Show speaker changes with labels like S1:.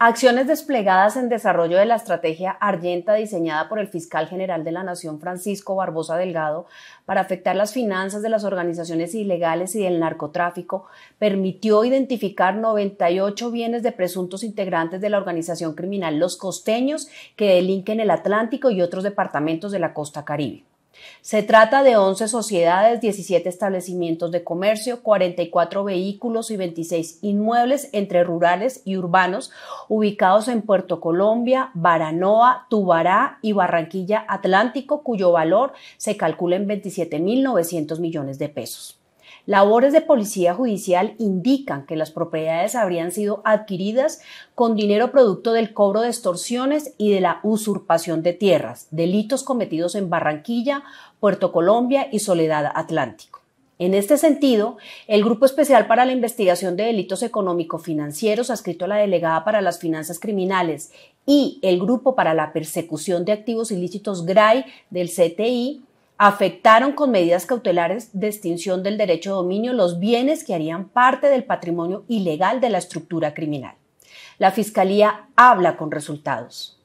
S1: Acciones desplegadas en desarrollo de la estrategia Argenta diseñada por el fiscal general de la Nación Francisco Barbosa Delgado para afectar las finanzas de las organizaciones ilegales y del narcotráfico permitió identificar 98 bienes de presuntos integrantes de la organización criminal Los Costeños que delinquen el Atlántico y otros departamentos de la costa caribe. Se trata de 11 sociedades, 17 establecimientos de comercio, 44 vehículos y 26 inmuebles entre rurales y urbanos ubicados en Puerto Colombia, Baranoa, Tubará y Barranquilla Atlántico, cuyo valor se calcula en 27.900 millones de pesos. Labores de policía judicial indican que las propiedades habrían sido adquiridas con dinero producto del cobro de extorsiones y de la usurpación de tierras, delitos cometidos en Barranquilla, Puerto Colombia y Soledad Atlántico. En este sentido, el Grupo Especial para la Investigación de Delitos Económico-Financieros, adscrito a la Delegada para las Finanzas Criminales, y el Grupo para la Persecución de Activos Ilícitos GRAI del CTI, afectaron con medidas cautelares de extinción del derecho de dominio los bienes que harían parte del patrimonio ilegal de la estructura criminal. La Fiscalía habla con resultados.